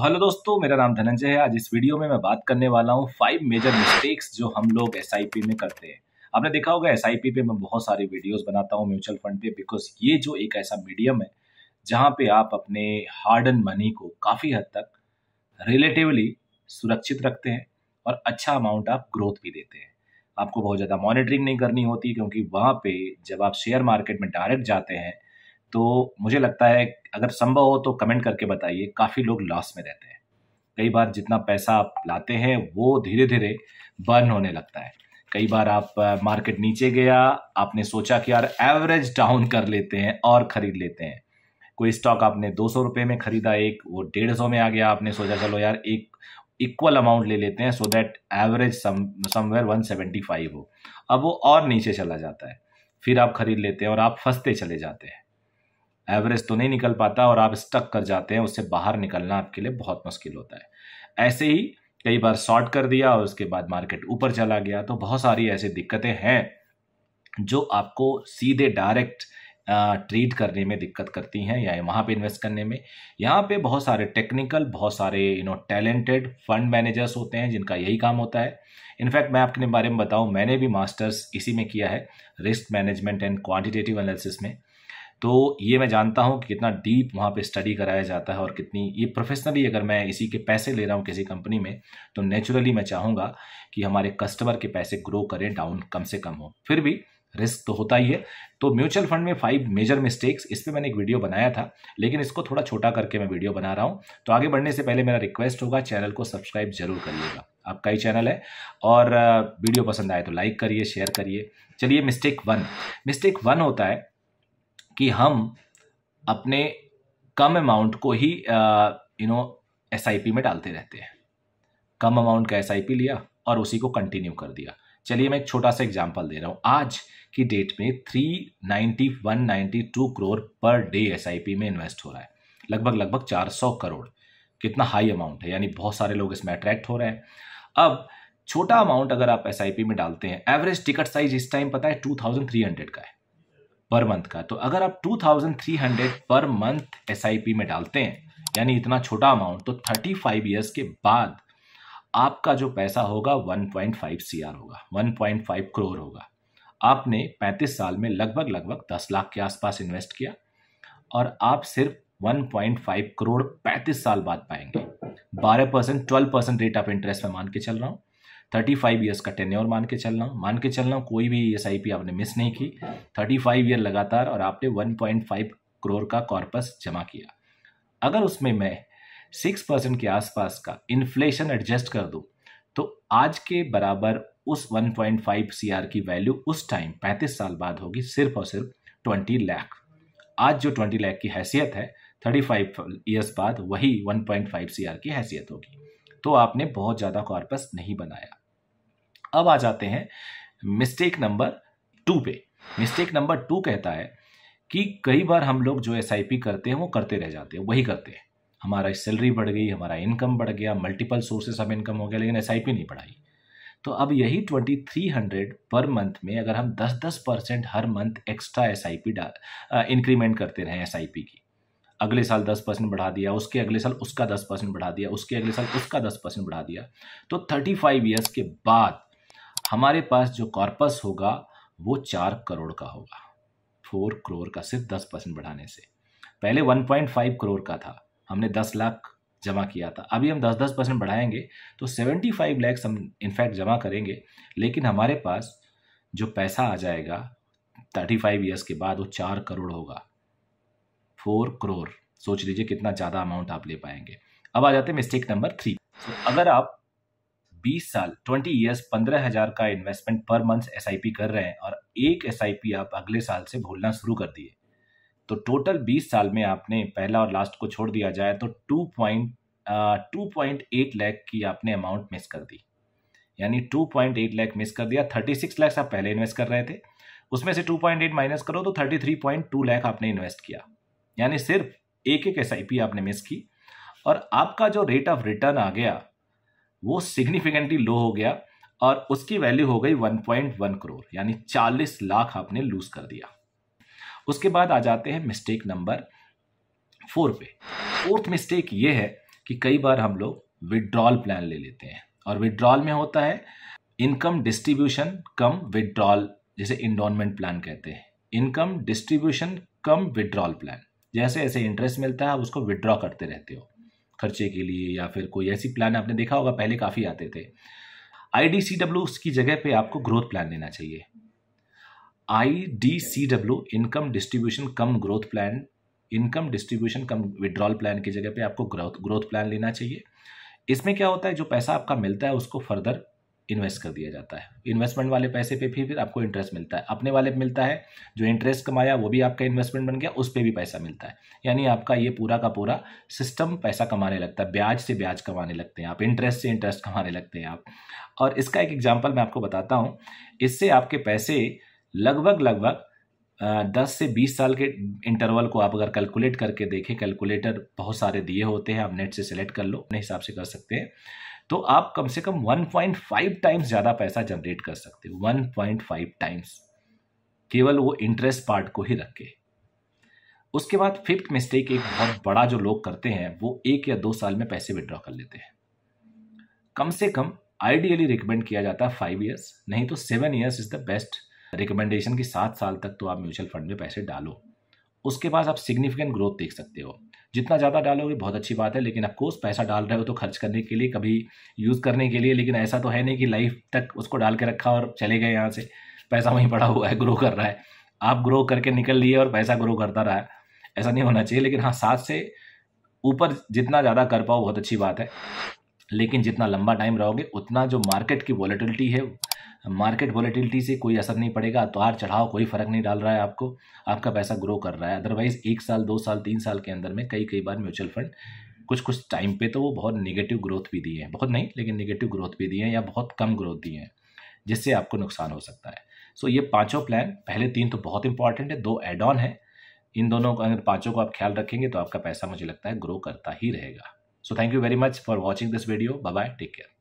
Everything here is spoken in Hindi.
हेलो दोस्तों मेरा नाम धनंजय है आज इस वीडियो में मैं बात करने वाला हूँ फाइव मेजर मिस्टेक्स जो हम लोग एस में करते हैं आपने देखा होगा एस पे मैं बहुत सारे वीडियोस बनाता हूँ म्यूचुअल फंड पे बिकॉज ये जो एक ऐसा मीडियम है जहाँ पे आप अपने हार्ड एंड मनी को काफ़ी हद तक रिलेटिवली सुरक्षित रखते हैं और अच्छा अमाउंट आप ग्रोथ भी देते हैं आपको बहुत ज़्यादा मॉनिटरिंग नहीं करनी होती क्योंकि वहाँ पे जब आप शेयर मार्केट में डायरेक्ट जाते हैं तो मुझे लगता है अगर संभव हो तो कमेंट करके बताइए काफ़ी लोग लॉस में रहते हैं कई बार जितना पैसा आप लाते हैं वो धीरे धीरे बर्न होने लगता है कई बार आप मार्केट नीचे गया आपने सोचा कि यार एवरेज डाउन कर लेते हैं और ख़रीद लेते हैं कोई स्टॉक आपने दो सौ रुपये में ख़रीदा एक वो डेढ़ सौ में आ गया आपने सोचा चलो यार एक इक्वल अमाउंट ले लेते हैं so that average somewhere one seventy five हो अब वो और नीचे चला जाता है फिर आप खरीद लेते हैं और आप फंसते चले जाते हैं एवरेज तो नहीं निकल पाता और आप स्टक कर जाते हैं उससे बाहर निकलना आपके लिए बहुत मुश्किल होता है ऐसे ही कई बार शॉर्ट कर दिया और उसके बाद मार्केट ऊपर चला गया तो बहुत सारी ऐसी दिक्कतें हैं जो आपको सीधे डायरेक्ट ट्रीट करने में दिक्कत करती हैं या वहाँ पे इन्वेस्ट करने में यहाँ पे बहुत सारे टेक्निकल बहुत सारे you know talented fund managers होते हैं जिनका यही काम होता है इनफैक्ट मैं आपके बारे में बताऊँ मैंने भी मास्टर्स इसी में किया है risk management and quantitative analysis में तो ये मैं जानता हूँ कि कितना डीप वहाँ पे स्टडी कराया जाता है और कितनी ये प्रोफेशनली अगर मैं इसी के पैसे ले रहा हूँ किसी कंपनी में तो नेचुरली मैं चाहूँगा कि हमारे कस्टमर के पैसे ग्रो करें डाउन कम से कम हो फिर भी रिस्क तो होता ही है तो म्यूचुअल फंड में फाइव मेजर मिस्टेक्स इस पर मैंने एक वीडियो बनाया था लेकिन इसको थोड़ा छोटा करके मैं वीडियो बना रहा हूँ तो आगे बढ़ने से पहले मेरा रिक्वेस्ट होगा चैनल को सब्सक्राइब जरूर करिएगा आपका ही चैनल है और वीडियो uh, पसंद आए तो लाइक करिए शेयर करिए चलिए मिस्टेक वन मिस्टेक वन होता है कि हम अपने कम अमाउंट को ही यू नो एस में डालते रहते हैं कम अमाउंट का एस लिया और उसी को कंटिन्यू कर दिया चलिए मैं एक छोटा सा एग्जांपल दे रहा हूँ आज की डेट में three ninety one ninety two crore per day S में इन्वेस्ट हो रहा है लगभग लगभग चार सौ करोड़ कितना हाई अमाउंट है यानी बहुत सारे लोग इसमें अट्रैक्ट हो रहे हैं अब छोटा अमाउंट अगर आप एस में डालते हैं एवरेज टिकट साइज इस टाइम पता है टू थाउजेंड थ्री हंड्रेड का है पर मंथ का तो अगर आप 2300 पर मंथ एस में डालते हैं यानी इतना छोटा अमाउंट तो 35 ईयर्स के बाद आपका जो पैसा होगा 1.5 पॉइंट होगा 1.5 करोड़ होगा आपने 35 साल में लगभग लगभग 10 लाख के आसपास इन्वेस्ट किया और आप सिर्फ 1.5 करोड़ 35 साल बाद पाएंगे 12 percent twelve percent rate of interest में मान के चल रहा हूँ थर्टी फाइव ईयर्स का टेन्योर मान के चल रहा हूँ मान के चल रहा हूँ कोई भी एस आई पी आपने मिस नहीं की थर्टी फाइव ईयर लगातार और आपने वन पॉइंट फाइव करोड़ का कॉर्पस जमा किया अगर उसमें मैं सिक्स परसेंट के आसपास का इन्फ्लेशन एडजस्ट कर दूँ तो आज के बराबर उस one point five C R की वैल्यू उस टाइम पैंतीस साल बाद होगी सिर्फ और सिर्फ ट्वेंटी लाख आज जो ट्वेंटी लाख की हैसियत है थर्टी फाइव ईयर्स बाद वही one point five C R की हैसियत होगी तो आपने बहुत ज़्यादा कॉर्पस नहीं बनाया अब आ जाते हैं मिस्टेक नंबर टू पे मिस्टेक नंबर टू कहता है कि कई बार हम लोग जो एस करते हैं वो करते रह जाते हैं वही करते हैं हमारा सैलरी बढ़ गई हमारा इनकम बढ़ गया मल्टीपल सोर्सेस ऑफ इनकम हो गया लेकिन एस नहीं बढ़ाई तो अब यही twenty three hundred per month में अगर हम दस दस परसेंट हर month extra S I P increment करते रहें एस आई पी की अगले साल दस परसेंट बढ़ा दिया उसके अगले साल उसका दस परसेंट बढ़ा दिया उसके अगले साल उसका दस परसेंट बढ़ा दिया तो थर्टी फाइव ईयर्स के बाद हमारे पास जो कॉर्पस होगा वो चार करोड़ का होगा फोर करोड़ का सिर्फ दस परसेंट बढ़ाने से पहले वन पॉइंट फाइव करोड़ का था हमने दस लाख जमा किया था अभी हम दस दस परसेंट बढ़ाएंगे तो सेवेंटी फाइव लैक्स हम इनफैक्ट जमा करेंगे लेकिन हमारे पास जो पैसा आ जाएगा थर्टी फाइव ईयर्स के बाद वो चार करोड़ होगा फोर करोड़ सोच लीजिए कितना ज़्यादा अमाउंट आप ले पाएंगे अब आ जाते हैं मिस्टेक नंबर थ्री अगर आप 20 साल 20 इयर्स पंद्रह हजार का इन्वेस्टमेंट पर मंथ एस कर रहे हैं और एक एस आप अगले साल से भूलना शुरू कर दिए तो टोटल 20 साल में आपने पहला और लास्ट को छोड़ दिया जाए तो two point two point eight lakh की आपने अमाउंट मिस कर दी यानी two point eight lakh miss कर दिया थर्टी सिक्स लैक्स आप पहले इन्वेस्ट कर रहे थे उसमें से टू पॉइंट एट माइनस करो तो thirty three point two lakh आपने इन्वेस्ट किया यानी सिर्फ एक एक एस आपने मिस की और आपका जो रेट ऑफ रिटर्न आ गया वो सिग्निफिकेंटली लो हो गया और उसकी वैल्यू हो गई 1.1 करोड़ यानी 40 लाख आपने लूज कर दिया उसके बाद आ जाते हैं मिस्टेक नंबर फोर पे फोर्थ मिस्टेक ये है कि कई बार हम लोग विड्रॉल प्लान ले लेते हैं और विड्रॉल में होता है इनकम डिस्ट्रीब्यूशन कम विड्रॉल जिसे इंडोनमेंट प्लान कहते हैं income distribution cum withdrawal plan जैसे ऐसे इंटरेस्ट मिलता है आप उसको विड्रॉ करते रहते हो खर्चे के लिए या फिर कोई ऐसी प्लान आपने देखा होगा पहले काफ़ी आते थे आई डी सी डब्ल्यू की जगह पे आपको ग्रोथ प्लान लेना चाहिए I D C W income distribution cum growth plan income distribution cum withdrawal plan की जगह पे आपको ग्रोथ ग्रोथ प्लान लेना चाहिए इसमें क्या होता है जो पैसा आपका मिलता है उसको फर्दर इन्वेस्ट कर दिया जाता है इन्वेस्टमेंट वाले पैसे पे भी फिर आपको इंटरेस्ट मिलता है अपने वाले मिलता है जो इंटरेस्ट कमाया वो भी आपका इन्वेस्टमेंट बन गया उस पर भी पैसा मिलता है यानी आपका ये पूरा का पूरा सिस्टम पैसा कमाने लगता है ब्याज से ब्याज कमाने लगते हैं आप इंटरेस्ट से इंटरेस्ट कमाने लगते हैं आप और इसका एक एग्जाम्पल मैं आपको बताता हूँ इससे आपके पैसे लगभग लगभग दस से बीस साल के इंटरवल को आप अगर कैलकुलेट करके देखें कैलकुलेटर बहुत सारे दिए होते हैं आप नेट से सेलेक्ट कर लो अपने हिसाब से कर सकते हैं तो आप कम से कम 1.5 टाइम्स ज़्यादा पैसा जनरेट कर सकते हो 1.5 टाइम्स केवल वो इंटरेस्ट पार्ट को ही रख के उसके बाद फिफ्थ मिस्टेक एक बहुत बड़ा जो लोग करते हैं वो एक या दो साल में पैसे विड्रॉ कर लेते हैं कम से कम आइडियली रिकमेंड किया जाता है फाइव ईयर्स नहीं तो seven years is the best recommendation कि सात साल तक तो आप म्यूचुअल फंड में पैसे डालो उसके पास आप सिग्निफिकेंट ग्रोथ देख सकते हो जितना ज़्यादा डालोगे बहुत अच्छी बात है लेकिन अफकोर्स पैसा डाल रहे हो तो खर्च करने के लिए कभी यूज़ करने के लिए लेकिन ऐसा तो है नहीं कि लाइफ तक उसको डाल के रखा और चले गए यहाँ से पैसा वहीं पड़ा हुआ है ग्रो कर रहा है आप ग्रो करके निकल लिए और पैसा ग्रो करता रहा है ऐसा नहीं होना चाहिए लेकिन हाँ सात से ऊपर जितना ज़्यादा कर पाओ बहुत अच्छी बात है लेकिन जितना लंबा टाइम रहोगे उतना जो मार्केट की वॉलेटिलिटी है मार्केट वॉलीटिलिटी से कोई असर नहीं पड़ेगा उतार चढ़ाव कोई फर्क नहीं डाल रहा है आपको आपका पैसा ग्रो कर रहा है अदरवाइज एक साल दो साल तीन साल के अंदर में कई कई बार म्यूचुअल फंड कुछ कुछ टाइम पे तो वो बहुत निगेटिव ग्रोथ भी दिए हैं बहुत नहीं लेकिन निगेटिव ग्रोथ भी दिए हैं या बहुत कम ग्रोथ दिए हैं जिससे आपको नुकसान हो सकता है सो so, ये पाँचों प्लान पहले तीन तो बहुत इंपॉर्टेंट है दो एड ऑन है इन दोनों अगर पाँचों को आप ख्याल रखेंगे तो आपका पैसा मुझे लगता है ग्रो करता ही रहेगा so thank you very much for watching this video bye take care